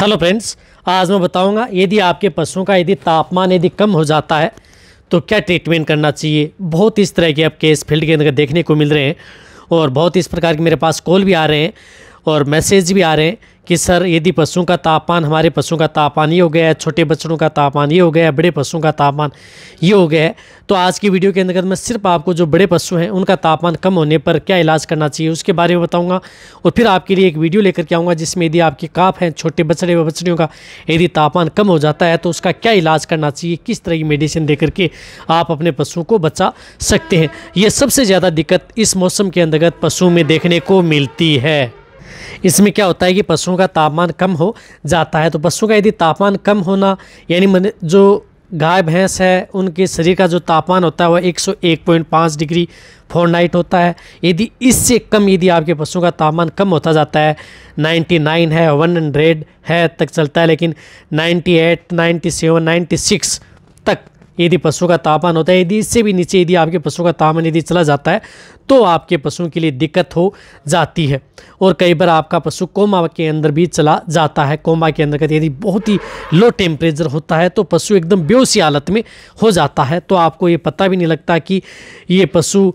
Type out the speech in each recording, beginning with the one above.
hello friends आज मैं बताऊंगा यदि आपके पशुओं का यदि तापमान यदि कम हो जाता है तो क्या ट्रीटमेंट करना चाहिए बहुत इस तरह के अब केस फील्ड के अंदर देखने को मिल रहे हैं और बहुत इस प्रकार के मेरे पास कॉल भी आ रहे हैं और मैसेज भी आ रहे हैं कि सर यदि पशुओं का तापमान हमारे पशुओं का तापमान ये हो गया है छोटे बच्चों का तापमान ये हो गया है बड़े पशुओं का तापमान ये हो गया है तो आज की वीडियो के अंतर्गत मैं सिर्फ आपको जो बड़े पशु हैं उनका तापमान कम होने पर क्या इलाज करना चाहिए उसके बारे में बताऊँगा और फिर आपके लिए एक वीडियो लेकर के आऊँगा जिसमें यदि आपके काफ हैं छोटे बछड़े व बछड़ियों का यदि तापमान कम हो जाता है तो उसका क्या इलाज करना चाहिए किस तरह की मेडिसिन दे करके आप अपने पशुओं को बचा सकते हैं ये सबसे ज़्यादा दिक्कत इस मौसम के अंतर्गत पशुओं में देखने को मिलती है इसमें क्या होता है कि पशुओं का तापमान कम हो जाता है तो पशुओं का यदि तापमान कम होना यानी जो गाय भैंस है उनके शरीर का जो तापमान होता है वह 101.5 डिग्री फोरनाइट होता है यदि इससे कम यदि आपके पशुओं का तापमान कम होता जाता है 99 है 100 है तक चलता है लेकिन 98, 97, 96 यदि पशु का तापमान होता है यदि इससे भी नीचे यदि आपके पशु का तापमान यदि चला जाता है तो आपके पशुओं के लिए दिक्कत हो जाती है और कई बार आपका पशु कोमा के अंदर भी चला जाता है कोमा के अंदर यदि बहुत ही लो टेम्परेचर होता है तो पशु एकदम बेहोशी हालत में हो जाता है तो आपको ये पता भी नहीं लगता कि ये पशु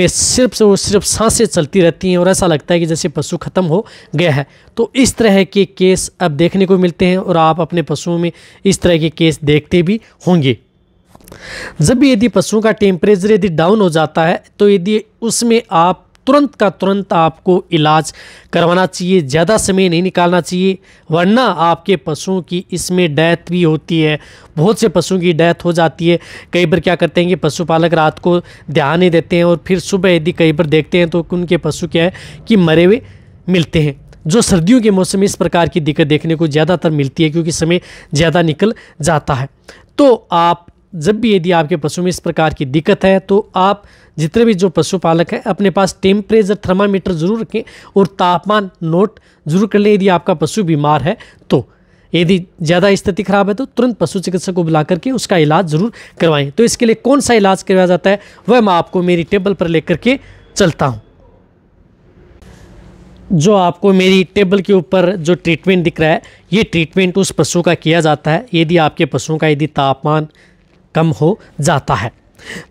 में सिर्फ से वो सिर्फ सांसें चलती रहती हैं और ऐसा लगता है कि जैसे पशु ख़त्म हो गया है तो इस तरह के केस अब देखने को मिलते हैं और आप अपने पशुओं में इस तरह के केस देखते भी होंगे जब भी यदि पशुओं का टेम्परेचर यदि डाउन हो जाता है तो यदि उसमें आप तुरंत का तुरंत आपको इलाज करवाना चाहिए ज़्यादा समय नहीं निकालना चाहिए वरना आपके पशुओं की इसमें डेथ भी होती है बहुत से पशुओं की डेथ हो जाती है कई बार क्या करते हैं कि पशुपालक रात को ध्यान ही देते हैं और फिर सुबह यदि कई बार देखते हैं तो उनके पशु क्या है कि मरे हुए मिलते हैं जो सर्दियों के मौसम में इस प्रकार की दिक्कत देखने को ज़्यादातर मिलती है क्योंकि समय ज़्यादा निकल जाता है तो आप जब भी यदि आपके पशु में इस प्रकार की दिक्कत है तो आप जितने भी जो पशुपालक हैं अपने पास टेम्परेचर थर्मामीटर ज़रूर रखें और तापमान नोट ज़रूर कर लें यदि आपका पशु बीमार है तो यदि ज़्यादा स्थिति खराब है तो तुरंत पशु चिकित्सक को बुला करके उसका इलाज ज़रूर करवाएं तो इसके लिए कौन सा इलाज करवाया जाता है वह मैं आपको मेरी टेबल पर ले करके चलता हूँ जो आपको मेरी टेबल के ऊपर जो ट्रीटमेंट दिख रहा है ये ट्रीटमेंट उस पशु का किया जाता है यदि आपके पशुओं का यदि तापमान कम हो जाता है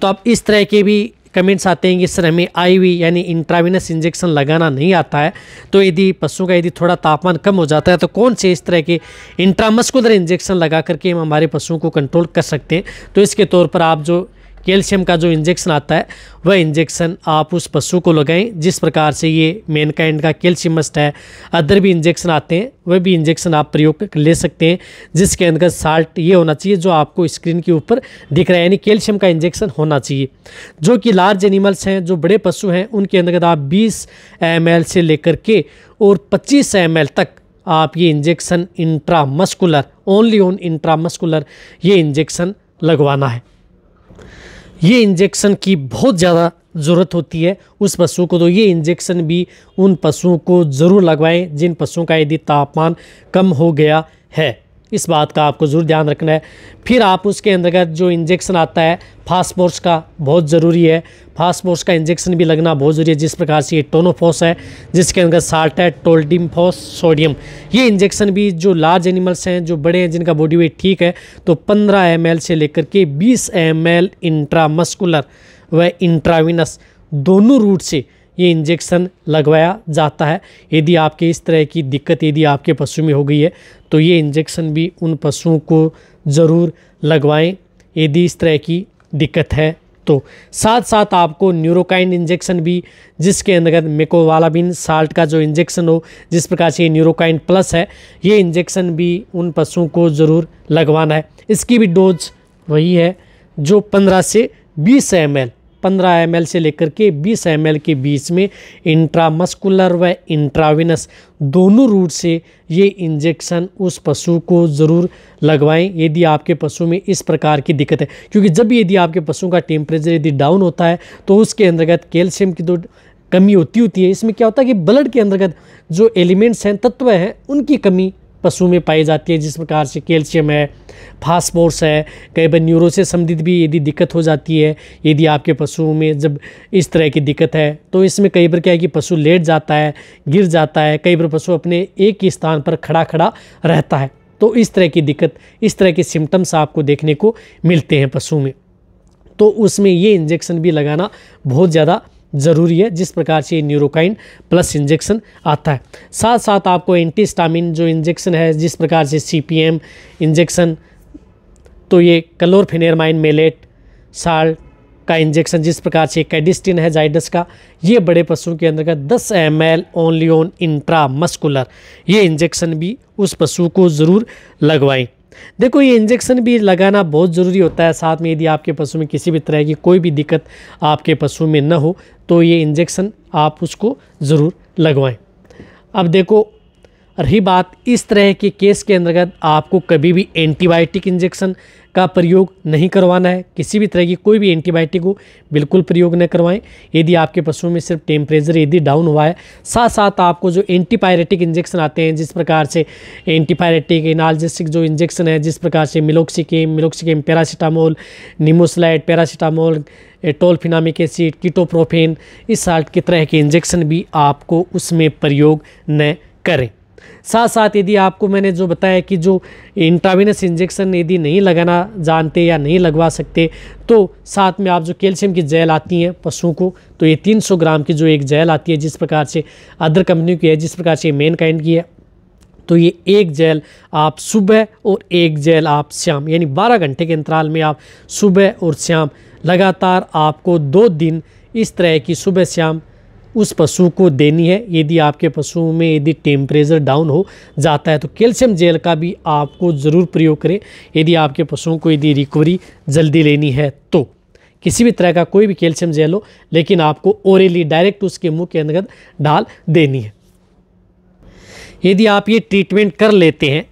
तो अब इस तरह के भी कमेंट्स आते हैं कि सर हमें आईवी यानी इंट्राविनस इंजेक्शन लगाना नहीं आता है तो यदि पशुओं का यदि थोड़ा तापमान कम हो जाता है तो कौन से इस तरह के इंट्रामस्कुलर इंजेक्शन लगा करके हम हमारे पशुओं को कंट्रोल कर सकते हैं तो इसके तौर पर आप जो कैल्शियम का जो इंजेक्शन आता है वह इंजेक्शन आप उस पशु को लगाएं जिस प्रकार से ये मेनकाइंड का कैल्शियम मस्ट है अदर भी इंजेक्शन आते हैं वह भी इंजेक्शन आप प्रयोग ले सकते हैं जिसके अंदर साल्ट ये होना चाहिए जो आपको स्क्रीन के ऊपर दिख रहा है यानी कैल्शियम का इंजेक्शन होना चाहिए जो कि लार्ज एनिमल्स हैं जो बड़े पशु हैं उनके अंदर आप बीस एम से लेकर के और पच्चीस एम तक आप ये injection intramuscular only on intramuscular ये इंजेक्शन लगवाना है ये इंजेक्शन की बहुत ज़्यादा ज़रूरत होती है उस पशु को तो ये इंजेक्शन भी उन पशुओं को ज़रूर लगवाएं जिन पशुओं का यदि तापमान कम हो गया है इस बात का आपको ज़रूर ध्यान रखना है फिर आप उसके अंतर्गत जो इंजेक्शन आता है फास्फोर्स का बहुत ज़रूरी है फास्फोर्स का इंजेक्शन भी लगना बहुत ज़रूरी है जिस प्रकार से ये टोनोफोस है जिसके अंदर साल्ट है टोल्डिमफोस सोडियम ये इंजेक्शन भी जो लार्ज एनिमल्स हैं जो बड़े हैं जिनका बॉडी वेट ठीक है तो 15 एम से लेकर के 20 एम एल इंट्रामस्कुलर व इंट्राविनस दोनों रूट से ये इंजेक्शन लगवाया जाता है यदि आपके इस तरह की दिक्कत यदि आपके पशु में हो गई है तो ये इंजेक्शन भी उन पशुओं को ज़रूर लगवाएं यदि इस तरह की दिक्कत है तो साथ साथ आपको न्यूरोकाइन इंजेक्शन भी जिसके अंतर्गत मेकोवालाबिन साल्ट का जो इंजेक्शन हो जिस प्रकार से ये न्यूरोकाइन प्लस है ये इंजेक्शन भी उन पशुओं को ज़रूर लगवाना है इसकी भी डोज वही है जो 15 से 20 एम पंद्रह एम से लेकर के बीस एम के बीच में इंट्रामस्कुलर व इंट्राविनस दोनों रूट से ये इंजेक्शन उस पशु को ज़रूर लगवाएं यदि आपके पशु में इस प्रकार की दिक्कत है क्योंकि जब यदि आपके पशु का टेम्परेचर यदि डाउन होता है तो उसके अंतर्गत कैल्शियम की दो कमी होती होती है इसमें क्या होता है कि ब्लड के अंतर्गत जो एलिमेंट्स हैं तत्व हैं उनकी कमी पशु में पाई जाती है जिस प्रकार से कैल्शियम है फास्फोर्स है कई बार न्यूरो से संबंधित भी यदि दिक्कत हो जाती है यदि आपके पशुओं में जब इस तरह की दिक्कत है तो इसमें कई बार क्या है कि पशु लेट जाता है गिर जाता है कई बार पशु अपने एक ही स्थान पर खड़ा खड़ा रहता है तो इस तरह की दिक्कत इस तरह के सिम्टम्स आपको देखने को मिलते हैं पशु में तो उसमें ये इंजेक्शन भी लगाना बहुत ज़्यादा ज़रूरी है जिस प्रकार से न्यूरोकाइन प्लस इंजेक्शन आता है साथ साथ आपको एंटीस्टामिन जो इंजेक्शन है जिस प्रकार से सीपीएम इंजेक्शन तो ये कलोरफिनेरमाइन मेलेट साल का इंजेक्शन जिस प्रकार से कैडिस्टिन है जाइडस का ये बड़े पशुओं के अंतर्गत 10 M L only on intramuscular ये इंजेक्शन भी उस पशु को ज़रूर लगवाएं देखो ये इंजेक्शन भी लगाना बहुत ज़रूरी होता है साथ में यदि आपके पशु में किसी भी तरह की कोई भी दिक्कत आपके पशु में न हो तो ये इंजेक्शन आप उसको ज़रूर लगवाएं अब देखो रही बात इस तरह के केस के अंतर्गत आपको कभी भी एंटीबायोटिक इंजेक्शन का प्रयोग नहीं करवाना है किसी भी तरह की कोई भी एंटीबायोटिक हो बिल्कुल प्रयोग न करवाएं यदि आपके पशुओं में सिर्फ टेम्परेचर यदि डाउन हुआ है साथ साथ आपको जो एंटीपायरेटिक इंजेक्शन आते हैं जिस प्रकार से एंटीपायरेटिक एनालजेसिक जो इंजेक्शन है जिस प्रकार से meloxicam meloxicam paracetamol nimesulide paracetamol tolfenamic acid ketoprofen इस साल्ट की तरह के इंजेक्शन भी आपको उसमें प्रयोग न करें साथ साथ यदि आपको मैंने जो बताया कि जो इंट्राविनस इंजेक्शन यदि नहीं लगाना जानते या नहीं लगवा सकते तो साथ में आप जो कैल्शियम की जेल आती हैं पशुओं को तो ये 300 ग्राम की जो एक जेल आती है जिस प्रकार से अदर कंपनी की है जिस प्रकार से मेन काइंड की है तो ये एक जेल आप सुबह और एक जेल आप श्याम यानी बारह घंटे के अंतराल में आप सुबह और श्याम लगातार आपको दो दिन इस तरह की सुबह श्याम उस पशु को देनी है यदि आपके पशु में यदि टेम्परेचर डाउन हो जाता है तो कैल्शियम जेल का भी आपको ज़रूर प्रयोग करें यदि आपके पशुओं को यदि रिकवरी जल्दी लेनी है तो किसी भी तरह का कोई भी कैल्शियम जेल हो लेकिन आपको ओरेली डायरेक्ट उसके मुँह के अंतर्गत डाल देनी है यदि आप ये ट्रीटमेंट कर लेते हैं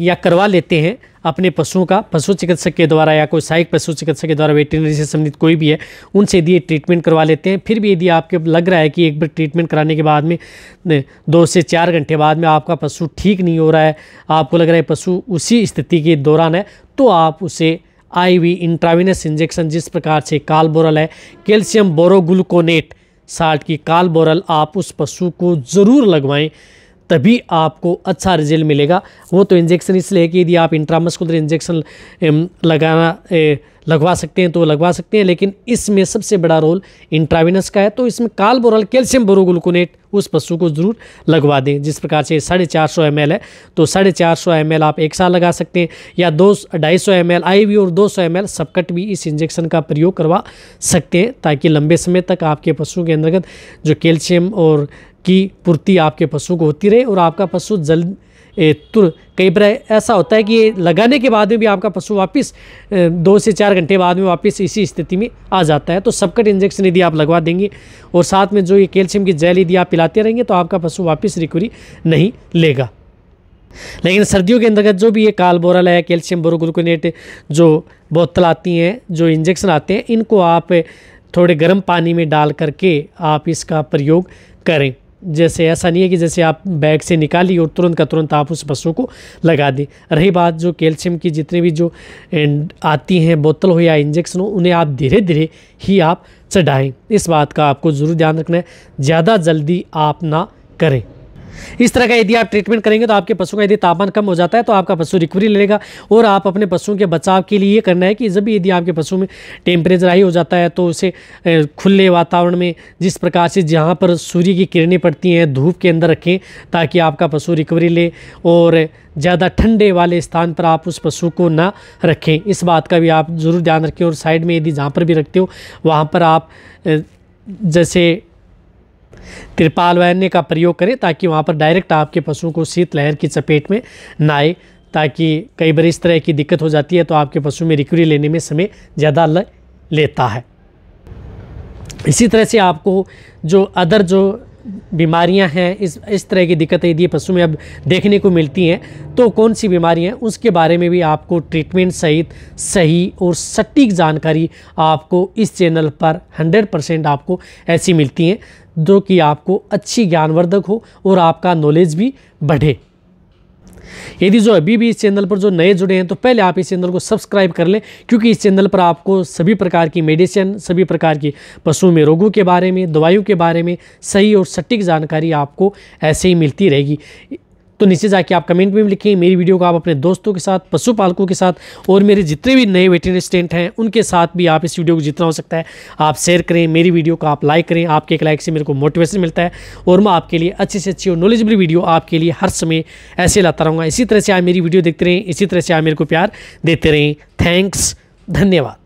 या करवा लेते हैं अपने पशुओं का पशु चिकित्सक के द्वारा या कोई सहायक पशु चिकित्सक के द्वारा वेटनरी से संबंधित कोई भी है उनसे यदि ट्रीटमेंट करवा लेते हैं फिर भी यदि आपके लग रहा है कि एक बार ट्रीटमेंट कराने के बाद में दो से चार घंटे बाद में आपका पशु ठीक नहीं हो रहा है आपको लग रहा है पशु उसी स्थिति के दौरान है तो आप उसे आईवी इंट्राविनस इंजेक्शन जिस प्रकार से काल बोरल है कैल्शियम बोरोग्लूकोनेट साल्ट की काल बोरल आप उस पशु को ज़रूर लगवाएं तभी आपको अच्छा रिजल्ट मिलेगा वो तो इंजेक्शन इसलिए कि यदि आप इंट्रामस्कुलर इंजेक्शन लगाना लगवा सकते हैं तो लगवा सकते हैं लेकिन इसमें सबसे बड़ा रोल इंट्राविनस का है तो इसमें काल बोरल कैल्शियम बोरोग्लूकोनेट उस पशु को ज़रूर लगवा दें जिस प्रकार से साढ़े चार सौ एम है तो साढ़े चार सौ एम आप एक साल लगा सकते हैं या दो ढाई सौ एम एल और दो सौ एम सबकट भी इस इंजेक्शन का प्रयोग करवा सकते हैं ताकि लंबे समय तक आपके पशुओं के अंतर्गत जो कैल्शियम और की पूर्ति आपके पशु को होती रहे और आपका पशु जल्द तुर कई बार ऐसा होता है कि ये लगाने के बाद में भी आपका पशु वापस दो से चार घंटे बाद में वापस इसी स्थिति में आ जाता है तो सबकट इंजेक्शन यदि आप लगवा देंगे और साथ में जो ये कैल्शियम की जेल यदि आप पिलाते रहेंगे तो आपका पशु वापस रिकवरी नहीं लेगा लेकिन सर्दियों के अंतर्गत जो भी ये काल बोरल है कैल्शियम बोरोग्लूकोनेट जो बोतल आती हैं जो इंजेक्शन आते हैं इनको आप थोड़े गर्म पानी में डाल करके आप इसका प्रयोग करें जैसे ऐसा नहीं है कि जैसे आप बैग से निकाली और तुरंत का तुरंत आप उस बसों को लगा दें रही बात जो कैल्शियम की जितनी भी जो आती हैं बोतल हो या इंजेक्शन हो उन्हें आप धीरे धीरे ही आप चढ़ाएँ इस बात का आपको ज़रूर ध्यान रखना है ज़्यादा जल्दी आप ना करें इस तरह का यदि आप ट्रीटमेंट करेंगे तो आपके पशु का यदि तापमान कम हो जाता है तो आपका पशु रिकवरी लेगा और आप अपने पशुओं के बचाव के लिए ये करना है कि जब यदि आपके पशु में टेम्परेचर हाई हो जाता है तो उसे खुले वातावरण में जिस प्रकार से जहाँ पर सूर्य की किरणें पड़ती हैं धूप के अंदर रखें ताकि आपका पशु रिकवरी ले और ज़्यादा ठंडे वाले स्थान पर आप उस पशु को ना रखें इस बात का भी आप ज़रूर ध्यान रखें और साइड में यदि जहाँ पर भी रखते हो वहाँ पर आप जैसे तिरपाल वैन्य का प्रयोग करें ताकि वहाँ पर डायरेक्ट आपके पशुओं को शीतलहर की चपेट में ना आए ताकि कई बार इस तरह की दिक्कत हो जाती है तो आपके पशु में रिकवरी लेने में समय ज़्यादा लेता है इसी तरह से आपको जो अदर जो बीमारियां हैं इस इस तरह की दिक्कतें यदि पशु में अब देखने को मिलती हैं तो कौन सी बीमारियां हैं उसके बारे में भी आपको ट्रीटमेंट सहित सही और सटीक जानकारी आपको इस चैनल पर 100 परसेंट आपको ऐसी मिलती हैं जो कि आपको अच्छी ज्ञानवर्धक हो और आपका नॉलेज भी बढ़े यदि जो अभी भी इस चैनल पर जो नए जुड़े हैं तो पहले आप इस चैनल को सब्सक्राइब कर लें क्योंकि इस चैनल पर आपको सभी प्रकार की मेडिसिन सभी प्रकार की पशुओं में रोगों के बारे में दवाइयों के बारे में सही और सटीक जानकारी आपको ऐसे ही मिलती रहेगी तो नीचे जाके आप कमेंट में भी लिखें मेरी वीडियो को आप अपने दोस्तों के साथ पशुपालकों के साथ और मेरे जितने भी नए वेटनरी स्टेंट हैं उनके साथ भी आप इस वीडियो को जितना हो सकता है आप शेयर करें मेरी वीडियो को आप लाइक करें आपके एक लाइक से मेरे को मोटिवेशन मिलता है और मैं आपके लिए अच्छी से अच्छी और नॉलेजबल वीडियो आपके लिए हर समय ऐसे लाता रहूँगा इसी तरह से आप मेरी वीडियो देखते रहें इसी तरह से आप मेरे को प्यार देते रहें थैंक्स धन्यवाद